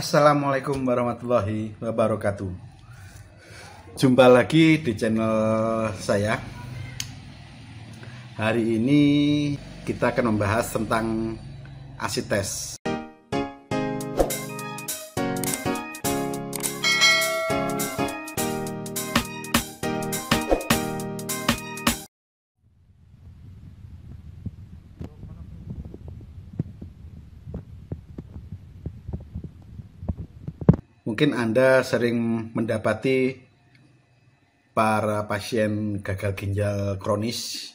Assalamualaikum warahmatullahi wabarakatuh. Jumpa lagi di channel saya. Hari ini kita akan membahas tentang asites. mungkin Anda sering mendapati para pasien gagal ginjal kronis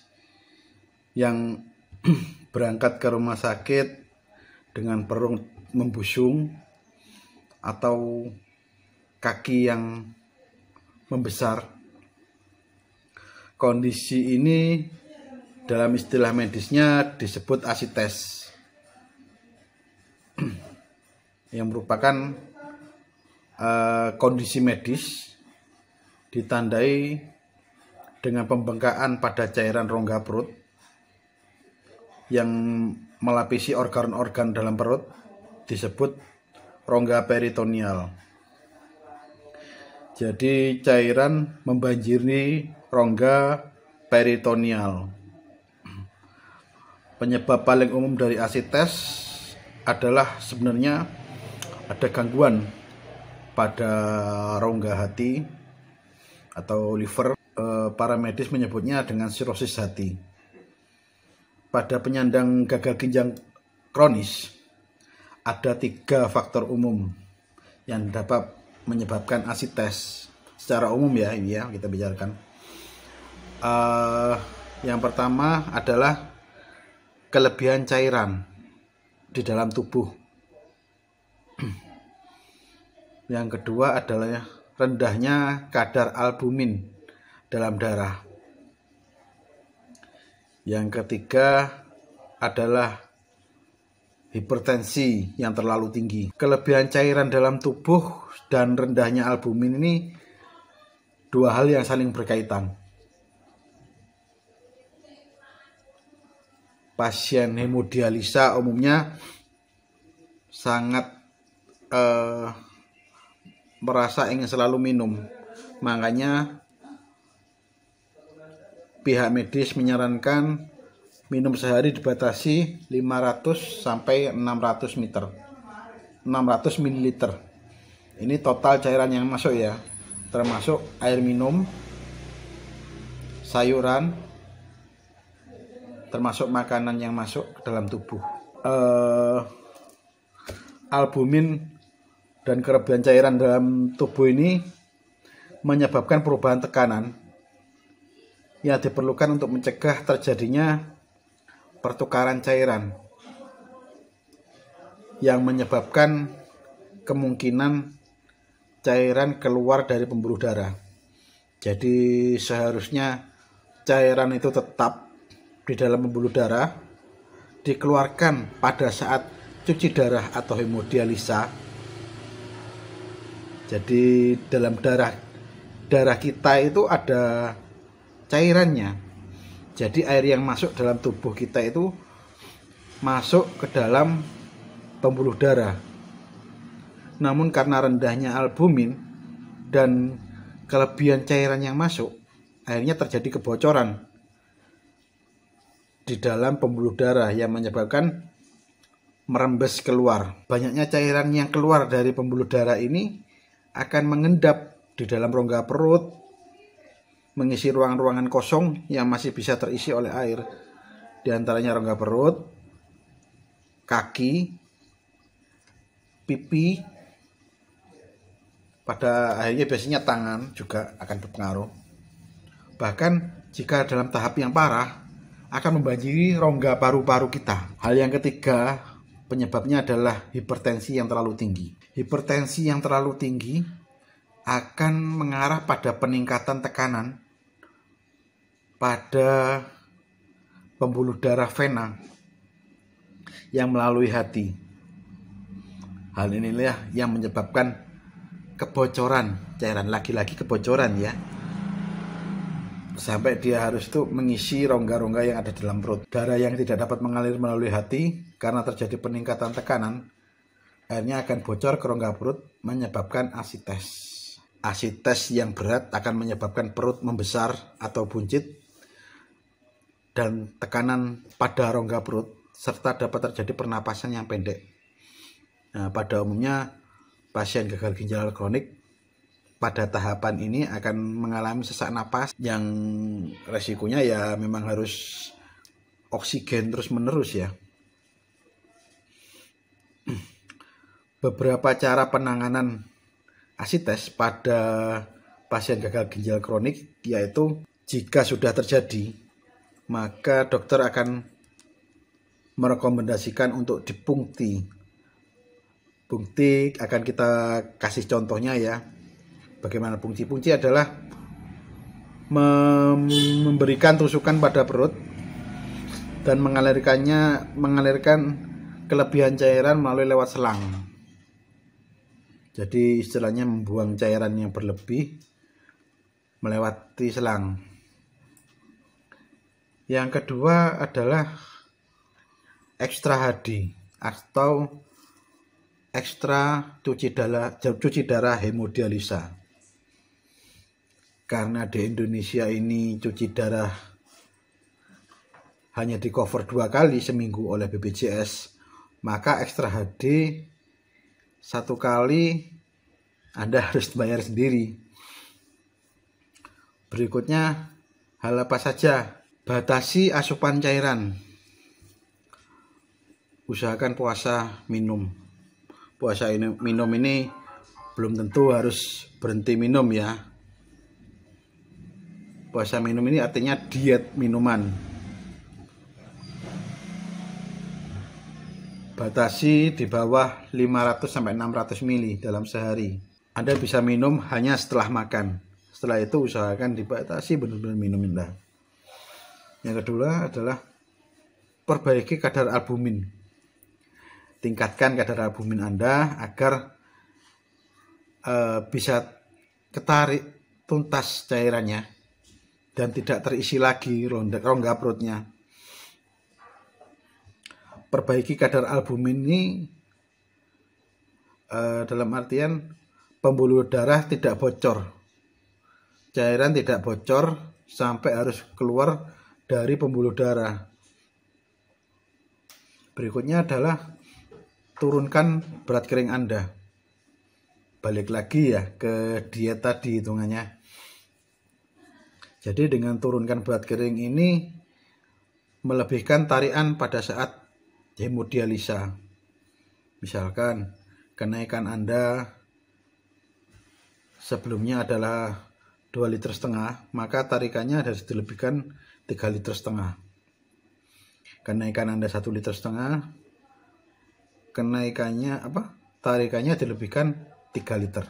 yang berangkat ke rumah sakit dengan perut membusung atau kaki yang membesar. Kondisi ini dalam istilah medisnya disebut asites yang merupakan Eh, kondisi medis ditandai dengan pembengkakan pada cairan rongga perut yang melapisi organ-organ dalam perut disebut rongga peritoneal. Jadi cairan membanjiri rongga peritoneal. Penyebab paling umum dari asites adalah sebenarnya ada gangguan pada rongga hati atau liver eh, para medis menyebutnya dengan sirosis hati pada penyandang gagal ginjal kronis ada tiga faktor umum yang dapat menyebabkan asites secara umum ya ini ya kita bicarakan uh, yang pertama adalah kelebihan cairan di dalam tubuh yang kedua adalah ya, rendahnya kadar albumin dalam darah. Yang ketiga adalah hipertensi yang terlalu tinggi. Kelebihan cairan dalam tubuh dan rendahnya albumin ini dua hal yang saling berkaitan. Pasien hemodialisa umumnya sangat eh, merasa ingin selalu minum. Makanya pihak medis menyarankan minum sehari dibatasi 500 sampai 600 liter. 600 ml. Ini total cairan yang masuk ya, termasuk air minum, sayuran, termasuk makanan yang masuk ke dalam tubuh. Uh, albumin dan kelebihan cairan dalam tubuh ini menyebabkan perubahan tekanan yang diperlukan untuk mencegah terjadinya pertukaran cairan yang menyebabkan kemungkinan cairan keluar dari pembuluh darah. Jadi seharusnya cairan itu tetap di dalam pembuluh darah dikeluarkan pada saat cuci darah atau hemodialisa jadi dalam darah darah kita itu ada cairannya. Jadi air yang masuk dalam tubuh kita itu masuk ke dalam pembuluh darah. Namun karena rendahnya albumin dan kelebihan cairan yang masuk, airnya terjadi kebocoran di dalam pembuluh darah yang menyebabkan merembes keluar. Banyaknya cairan yang keluar dari pembuluh darah ini akan mengendap di dalam rongga perut, mengisi ruangan-ruangan kosong yang masih bisa terisi oleh air, di antaranya rongga perut, kaki, pipi, pada akhirnya biasanya tangan juga akan berpengaruh. Bahkan jika dalam tahap yang parah, akan membanjiri rongga paru-paru kita. Hal yang ketiga, Penyebabnya adalah hipertensi yang terlalu tinggi. Hipertensi yang terlalu tinggi akan mengarah pada peningkatan tekanan pada pembuluh darah vena yang melalui hati. Hal inilah yang menyebabkan kebocoran cairan lagi-lagi kebocoran ya sampai dia harus tuh mengisi rongga-rongga yang ada dalam perut darah yang tidak dapat mengalir melalui hati karena terjadi peningkatan tekanan, airnya akan bocor ke rongga perut menyebabkan asites. Asites yang berat akan menyebabkan perut membesar atau buncit dan tekanan pada rongga perut serta dapat terjadi pernapasan yang pendek. Nah, pada umumnya pasien gagal ginjal kronik pada tahapan ini akan mengalami sesak napas yang resikonya ya memang harus oksigen terus menerus ya. beberapa cara penanganan asites pada pasien gagal ginjal kronik yaitu jika sudah terjadi maka dokter akan merekomendasikan untuk dipungti. Pungti akan kita kasih contohnya ya. Bagaimana pungti-pungti adalah memberikan tusukan pada perut dan mengalirkannya mengalirkan kelebihan cairan melalui lewat selang jadi istilahnya membuang cairan yang berlebih melewati selang yang kedua adalah ekstra HD atau ekstra cuci darah, cuci darah hemodialisa karena di Indonesia ini cuci darah hanya di cover dua kali seminggu oleh BPJS maka ekstra HD satu kali Anda harus bayar sendiri. Berikutnya, hal apa saja? Batasi asupan cairan. Usahakan puasa minum. Puasa ini, minum ini belum tentu harus berhenti minum ya. Puasa minum ini artinya diet minuman Batasi di bawah 500 sampai 600 mili dalam sehari. Anda bisa minum hanya setelah makan. Setelah itu usahakan dibatasi benar-benar minum indah. Yang kedua adalah perbaiki kadar albumin. Tingkatkan kadar albumin Anda agar e, bisa ketarik tuntas cairannya dan tidak terisi lagi rongga perutnya perbaiki kadar albumin ini uh, dalam artian pembuluh darah tidak bocor cairan tidak bocor sampai harus keluar dari pembuluh darah berikutnya adalah turunkan berat kering anda balik lagi ya ke diet tadi hitungannya jadi dengan turunkan berat kering ini melebihkan tarian pada saat hemodialisa. Misalkan kenaikan Anda sebelumnya adalah 2 liter setengah, maka tarikannya harus dilebihkan 3 liter setengah. Kenaikan Anda 1 liter setengah, kenaikannya apa? Tarikannya dilebihkan 3 liter.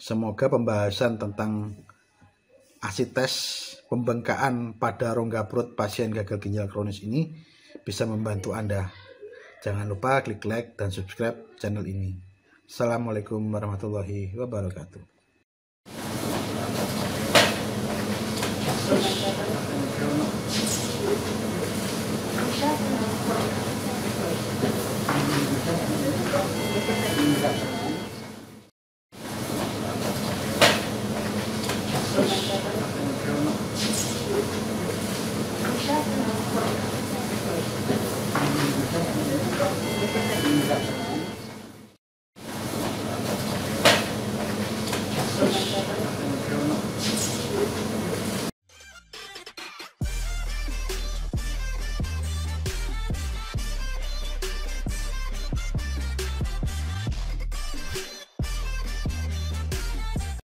Semoga pembahasan tentang Asites pembengkakan pada rongga perut pasien gagal ginjal kronis ini bisa membantu Anda. Jangan lupa klik like dan subscribe channel ini. Assalamualaikum warahmatullahi wabarakatuh. Jesus.